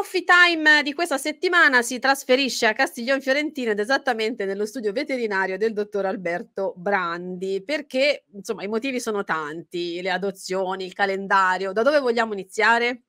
Coffee Time di questa settimana si trasferisce a Castiglione Fiorentino ed esattamente nello studio veterinario del dottor Alberto Brandi, perché insomma i motivi sono tanti, le adozioni, il calendario. Da dove vogliamo iniziare?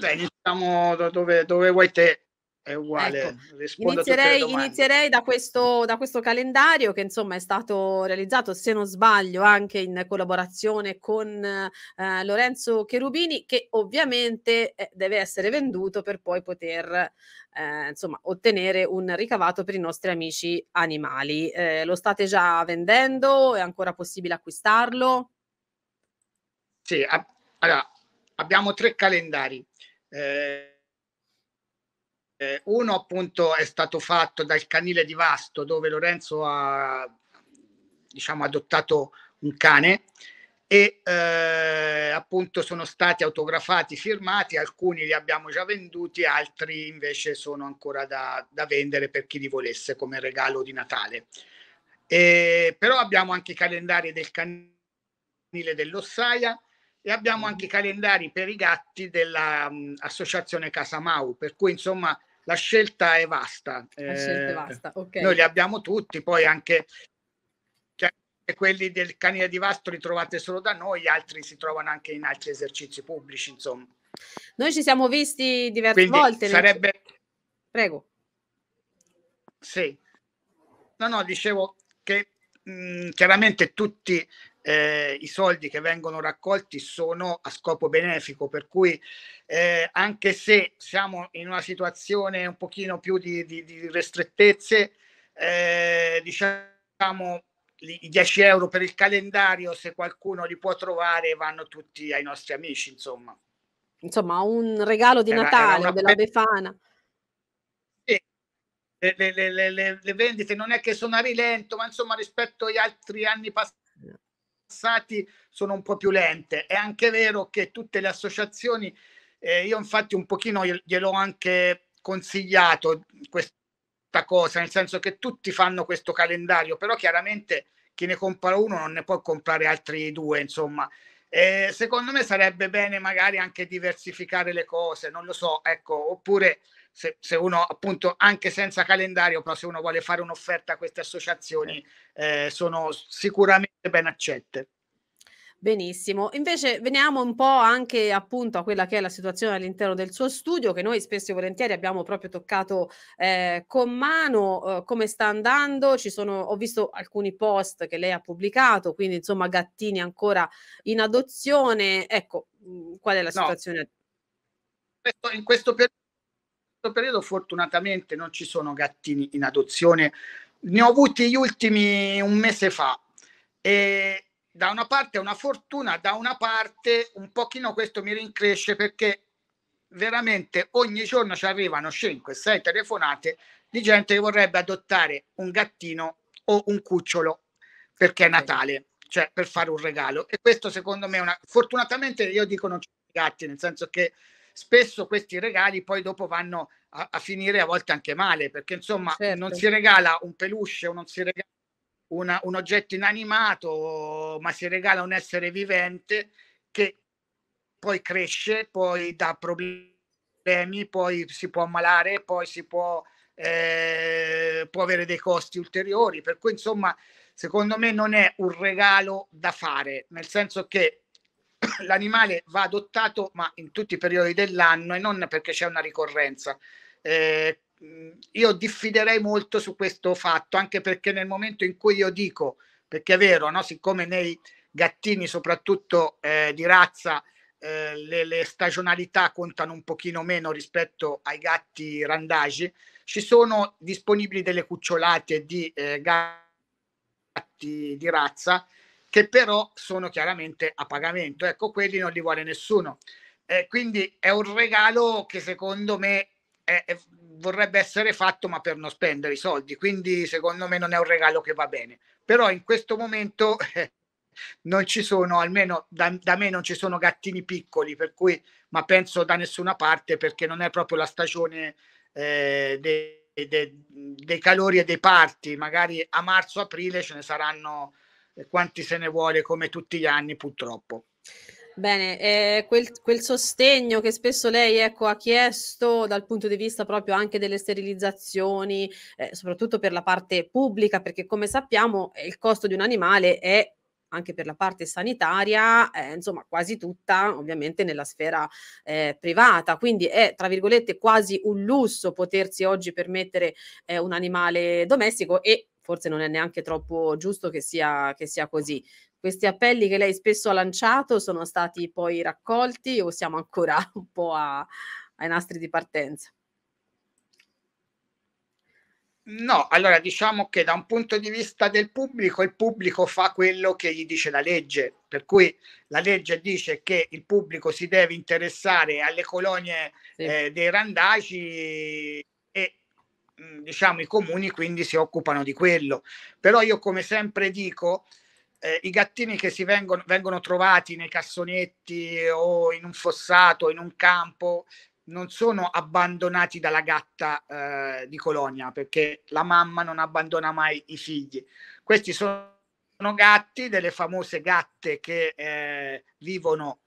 Beh, iniziamo da dove, dove vuoi te è uguale. Ecco, inizierei, inizierei da, questo, da, questo, calendario che insomma è stato realizzato, se non sbaglio, anche in collaborazione con eh, Lorenzo Cherubini, che ovviamente eh, deve essere venduto per poi poter eh, insomma, ottenere un ricavato per i nostri amici animali. Eh, lo state già vendendo? È ancora possibile acquistarlo? Sì, a- allora, abbiamo tre calendari. Eh, eh, uno appunto è stato fatto dal canile di Vasto dove Lorenzo ha diciamo, adottato un cane e eh, appunto sono stati autografati, firmati, alcuni li abbiamo già venduti, altri invece sono ancora da, da vendere per chi li volesse come regalo di Natale. E, però abbiamo anche i calendari del canile dell'Ossaia e abbiamo anche i calendari per i gatti dell'associazione um, Casa Mau, per cui insomma la scelta è vasta. La scelta è eh, vasta, ok. Noi li abbiamo tutti, poi cioè, anche quelli del canile di vasto li trovate solo da noi, altri si trovano anche in altri esercizi pubblici, insomma. Noi ci siamo visti diverse Quindi volte. Sarebbe... Prego. Sì. No, no, dicevo che mh, mm, chiaramente tutti eh, i soldi che vengono raccolti sono a scopo benefico, per cui eh, anche se siamo in una situazione un pochino più di, di, di restrettezze, eh, diciamo i 10 euro per il calendario, se qualcuno li può trovare, vanno tutti ai nostri amici, insomma. Insomma, un regalo di Natale, era della pe- Befana. Le, le, le, le, vendite non è che sono a rilento, ma insomma rispetto agli altri anni passati passati sono un po' più lente. È anche vero che tutte le associazioni, eh, io infatti un pochino gliel'ho anche consigliato questa cosa, nel senso che tutti fanno questo calendario, però chiaramente chi ne compra uno non ne può comprare altri due, insomma. Eh, secondo me sarebbe bene magari anche diversificare le cose, non lo so, ecco, oppure se, se uno appunto anche senza calendario, però se uno vuole fare un'offerta a queste associazioni, eh, eh sono sicuramente ben accette. Benissimo, invece veniamo un po' anche appunto a quella che è la situazione all'interno del suo studio che noi spesso e volentieri abbiamo proprio toccato eh, con mano, eh, come sta andando, Ci sono, ho visto alcuni post che lei ha pubblicato, quindi insomma gattini ancora in adozione, ecco qual è la situazione? No. In questo periodo, in questo periodo fortunatamente non ci sono gattini in adozione, ne ho avuti gli ultimi un mese fa e da una parte è una fortuna, da una parte un pochino questo mi rincresce perché veramente ogni giorno ci arrivano 5-6 telefonate di gente che vorrebbe adottare un gattino o un cucciolo perché è Natale, cioè per fare un regalo. E questo secondo me è una... Fortunatamente io dico non c'è gatti, nel senso che spesso questi regali poi dopo vanno a, a finire a volte anche male, perché insomma certo. non si regala un peluche o non si regala una, un oggetto inanimato, ma si regala un essere vivente che poi cresce, poi dà problemi, poi si può ammalare, poi si può, eh, può avere dei costi ulteriori. Per cui, insomma, secondo me non è un regalo da fare, nel senso che l'animale va adottato ma in tutti i periodi dell'anno e non perché c'è una ricorrenza. Eh, io diffiderei molto su questo fatto, anche perché nel momento in cui io dico, perché è vero, no? siccome nei gattini, soprattutto eh, di razza, eh, le, le, stagionalità contano un pochino meno rispetto ai gatti randagi, ci sono disponibili delle cucciolate di eh, gatti di razza che però sono chiaramente a pagamento. Ecco, quelli non li vuole nessuno. Eh, quindi è un regalo che secondo me è, è vorrebbe essere fatto ma per non spendere i soldi, quindi secondo me non è un regalo che va bene. Però in questo momento eh, non ci sono, almeno da, da, me non ci sono gattini piccoli, per cui, ma penso da nessuna parte perché non è proprio la stagione eh, dei, dei, dei calori e dei parti, magari a marzo-aprile ce ne saranno eh, quanti se ne vuole come tutti gli anni purtroppo. Bene, eh, quel, quel, sostegno che spesso lei ecco, ha chiesto dal punto di vista proprio anche delle sterilizzazioni, eh, soprattutto per la parte pubblica, perché come sappiamo eh, il costo di un animale è anche per la parte sanitaria, eh, insomma quasi tutta ovviamente nella sfera eh, privata, quindi è tra virgolette quasi un lusso potersi oggi permettere eh, un animale domestico e forse non è neanche troppo giusto che sia, che sia così questi appelli che lei spesso ha lanciato sono stati poi raccolti o siamo ancora un po' a, ai nastri di partenza? No, allora diciamo che da un punto di vista del pubblico, il pubblico fa quello che gli dice la legge, per cui la legge dice che il pubblico si deve interessare alle colonie sì. eh, dei randaci e mm, diciamo i comuni quindi si occupano di quello. Però io come sempre dico, eh, i gattini che si vengono, vengono trovati nei cassonetti o in un fossato, in un campo, non sono abbandonati dalla gatta eh, di Colonia perché la mamma non abbandona mai i figli. Questi sono gatti delle famose gatte che eh, vivono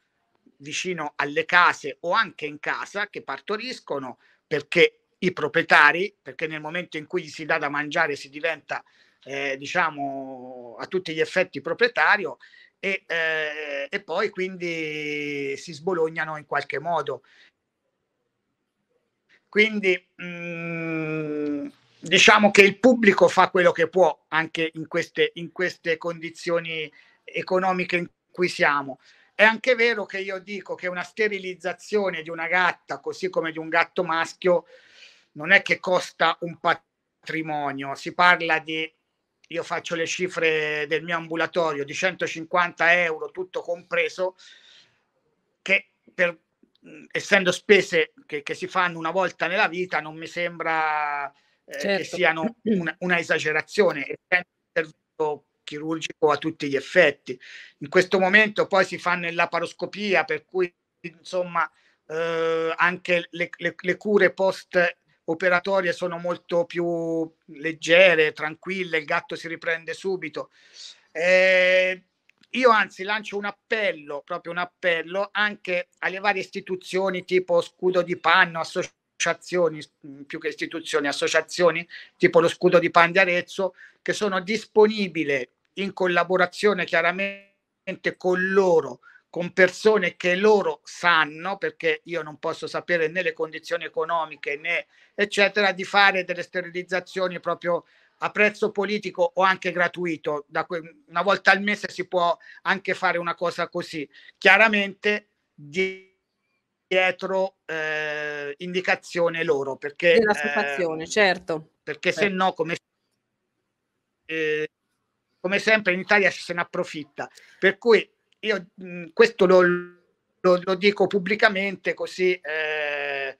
vicino alle case o anche in casa che partoriscono perché i proprietari, perché nel momento in cui gli si dà da mangiare si diventa eh, diciamo, a tutti gli effetti proprietario e, eh, e poi quindi si sbolognano in qualche modo. Quindi mh, mm, diciamo che il pubblico fa quello che può anche in queste, in queste condizioni economiche in cui siamo. È anche vero che io dico che una sterilizzazione di una gatta, così come di un gatto maschio, non è che costa un patrimonio, si parla di io faccio le cifre del mio ambulatorio di 150 euro tutto compreso, che per, essendo spese che, che si fanno una volta nella vita non mi sembra eh, certo. che siano una, una esagerazione, essendo un intervento chirurgico a tutti gli effetti. In questo momento poi si fanno laparoscopia, per cui insomma eh, anche le, le, le cure post operatorie sono molto più leggere, tranquille, il gatto si riprende subito. Eh, io anzi lancio un appello, proprio un appello, anche alle varie istituzioni tipo scudo di panno, associazioni, mm, più che istituzioni, associazioni tipo lo scudo di pan di Arezzo, che sono disponibili in collaborazione chiaramente con loro con persone che loro sanno, perché io non posso sapere né le condizioni economiche né eccetera, di fare delle sterilizzazioni proprio a prezzo politico o anche gratuito. Da que- una volta al mese si può anche fare una cosa così. Chiaramente dietro eh, indicazione loro, perché... Dell'associazione, eh, certo. Perché certo. se no, come... Eh, come sempre in Italia se ne approfitta. Per cui io mh, questo lo, lo, lo, dico pubblicamente così eh,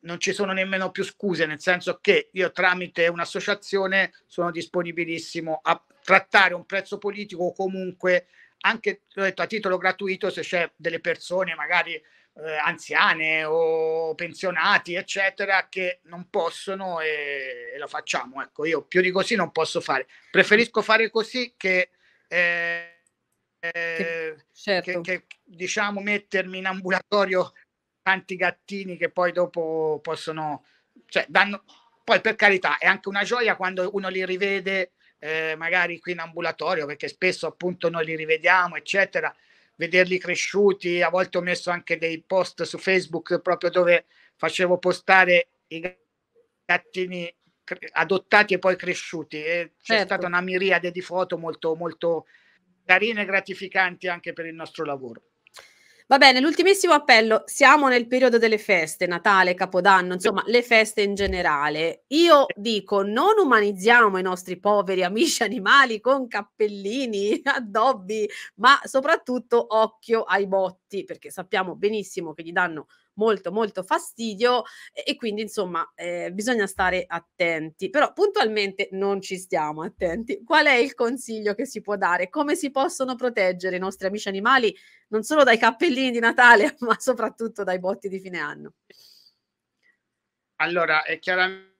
non ci sono nemmeno più scuse, nel senso che io tramite un'associazione sono disponibilissimo a trattare un prezzo politico o comunque anche detto, a titolo gratuito se c'è delle persone magari eh, anziane o pensionati eccetera che non possono e, e, lo facciamo ecco io più di così non posso fare preferisco fare così che eh, eh, che, certo. che, che diciamo mettermi in ambulatorio tanti gattini che poi dopo possono, cioè danno, poi per carità è anche una gioia quando uno li rivede eh, magari qui in ambulatorio perché spesso appunto noi li rivediamo eccetera, vederli cresciuti, a volte ho messo anche dei post su Facebook proprio dove facevo postare i gattini adottati e poi cresciuti e c'è certo. stata una miriade di foto molto molto carine e gratificanti anche per il nostro lavoro. Va bene, l'ultimissimo appello, siamo nel periodo delle feste, Natale, Capodanno, insomma, le feste in generale. Io dico, non umanizziamo i nostri poveri amici animali con cappellini, addobbi, ma soprattutto occhio ai botti, perché sappiamo benissimo che gli danno molto molto fastidio e, quindi insomma eh, bisogna stare attenti, però puntualmente non ci stiamo attenti. Qual è il consiglio che si può dare? Come si possono proteggere i nostri amici animali non solo dai cappellini di Natale, ma soprattutto dai botti di fine anno? Allora, è eh, chiaramente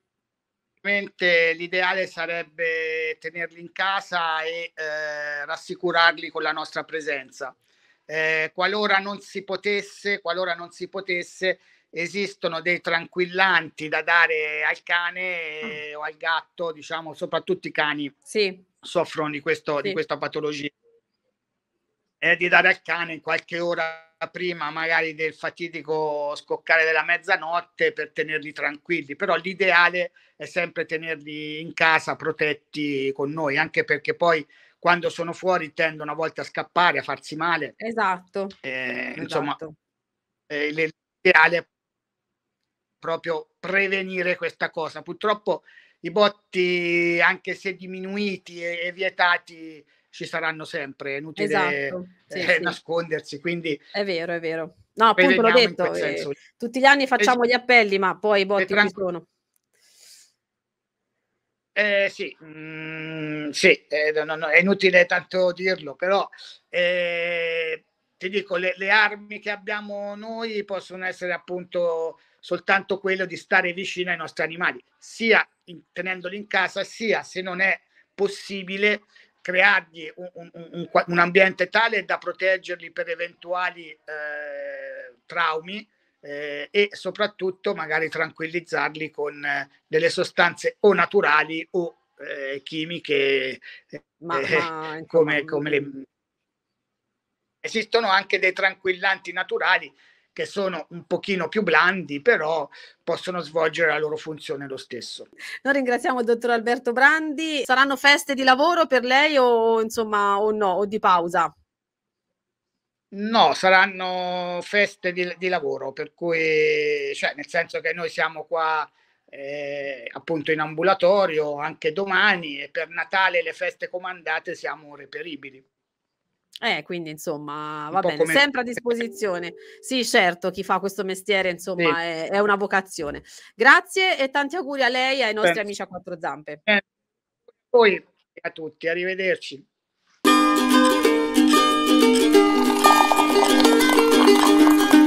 l'ideale sarebbe tenerli in casa e eh, rassicurarli con la nostra presenza eh, qualora non si potesse, qualora non si potesse, esistono dei tranquillanti da dare al cane eh, o al gatto, diciamo, soprattutto i cani sì. soffrono di, questo, sì. di questa patologia. Eh, di dare al cane qualche ora prima magari del fatidico scoccare della mezzanotte per tenerli tranquilli, però l'ideale è sempre tenerli in casa protetti con noi, anche perché poi quando sono fuori tendono a volte a scappare, a farsi male. Esatto. Eh, esatto. Insomma, eh, l'ideale è proprio prevenire questa cosa. Purtroppo i botti, anche se diminuiti e, e vietati, ci saranno sempre, è inutile esatto. sì, eh, sì. nascondersi. Quindi è vero, è vero. No, appunto l'ho detto, eh, tutti gli anni facciamo gli appelli, ma poi i botti non esatto. sono. Eh, sì, mm, sì eh, no, no, è inutile tanto dirlo, però eh, ti dico, le, le, armi che abbiamo noi possono essere appunto soltanto quello di stare vicino ai nostri animali, sia in, tenendoli in casa, sia se non è possibile creargli un, un, un, un ambiente tale da proteggerli per eventuali eh, traumi eh, e soprattutto magari tranquillizzarli con eh, delle sostanze o naturali o eh, chimiche eh, ma, eh, ma, insomma, come, come le... Esistono anche dei tranquillanti naturali che sono un pochino più blandi, però possono svolgere la loro funzione lo stesso. Noi ringraziamo il dottor Alberto Brandi. Saranno feste di lavoro per lei o insomma o no, o di pausa? No, saranno feste di, di, lavoro, per cui, cioè, nel senso che noi siamo qua eh, appunto in ambulatorio anche domani e per Natale le feste comandate siamo reperibili. Eh, quindi insomma, va bene, come... sempre a disposizione. Sì, certo, chi fa questo mestiere, insomma, sì. è, è, una vocazione. Grazie e tanti auguri a lei e ai nostri Penso. amici a quattro zampe. Eh, a a tutti, arrivederci. できた